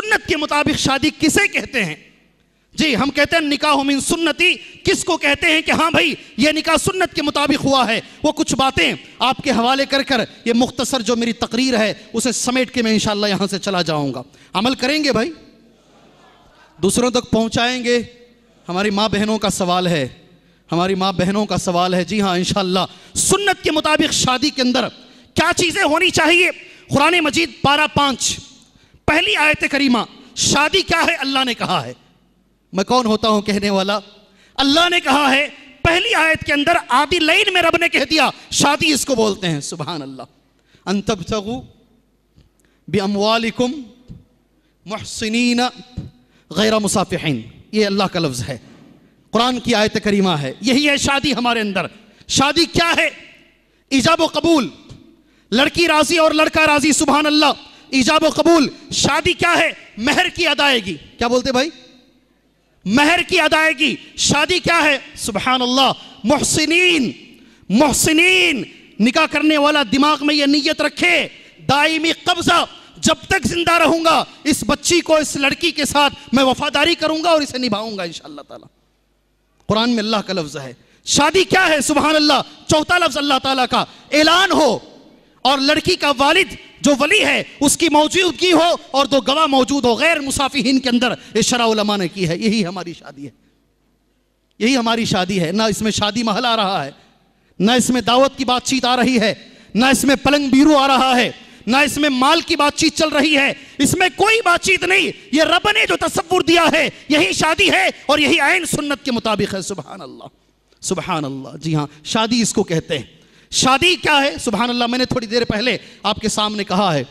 सुन्नत के मुताबिक शादी किसे कहते हैं जी हम कहते हैं निकाह मिन सुन्नति किसको कहते हैं कि हाँ भाई ये निकाह सुन्नत के मुताबिक हुआ है वो कुछ बातें आपके हवाले कर कर ये मुख्तसर जो मेरी तकरीर है उसे समेट के मैं इंशाल्लाह यहां से चला जाऊंगा अमल करेंगे भाई दूसरों तक पहुंचाएंगे हमारी माँ बहनों का सवाल है हमारी माँ बहनों का सवाल है जी हाँ इन सुन्नत के मुताबिक शादी के अंदर क्या चीज़ें होनी चाहिए कुरान मजीद पारा पांच पहली आयत करीमा शादी क्या है अल्लाह ने कहा है मैं कौन होता हूं कहने वाला अल्लाह ने कहा है पहली आयत के अंदर आदि लाइन में रब ने कह दिया शादी इसको बोलते हैं सुबह अल्लाह अंतब तगु महसिन गैर मुसाफिन ये अल्लाह का लफ्ज़ है कुरान की आयत करीमा है यही है शादी हमारे अंदर शादी क्या है ईजाब कबूल लड़की राजी और लड़का राजी सुबहान अल्लाह ईजाब कबूल शादी क्या है मेहर की अदायगी क्या बोलते भाई मेहर की अदायगी शादी क्या है सुबह अल्लाह मोहसिन मोहसिन निकाह करने वाला दिमाग में यह नीयत रखे दायमी कब्जा जब तक जिंदा रहूंगा इस बच्ची को इस लड़की के साथ मैं वफादारी करूंगा और इसे निभाऊंगा इन तला कुरान में अल्लाह का लफ्ज है शादी क्या है सुबहान अल्लाह चौथा लफ्ज अल्लाह तला का ऐलान हो और लड़की का वालिद जो वली है उसकी मौजूदगी हो और दो गवाह मौजूद हो गैर मुसाफिहीन के अंदर इशरा ने की है यही हमारी शादी है यही हमारी शादी है ना इसमें शादी महल आ रहा है ना इसमें दावत की बातचीत आ रही है ना इसमें पलंग बीरू आ रहा है ना इसमें माल की बातचीत चल रही है इसमें कोई बातचीत नहीं ये रब ने जो तस्वुर दिया है यही शादी है और यही आयन सुन्नत के मुताबिक है सुबहान अल्लाह सुबहान अल्लाह जी हाँ शादी इसको कहते हैं शादी क्या है सुबह अल्लाह मैंने थोड़ी देर पहले आपके सामने कहा है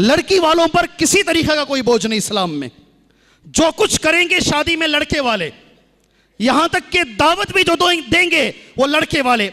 लड़की वालों पर किसी तरीके का कोई बोझ नहीं इस्लाम में जो कुछ करेंगे शादी में लड़के वाले यहां तक के दावत भी जो देंगे वो लड़के वाले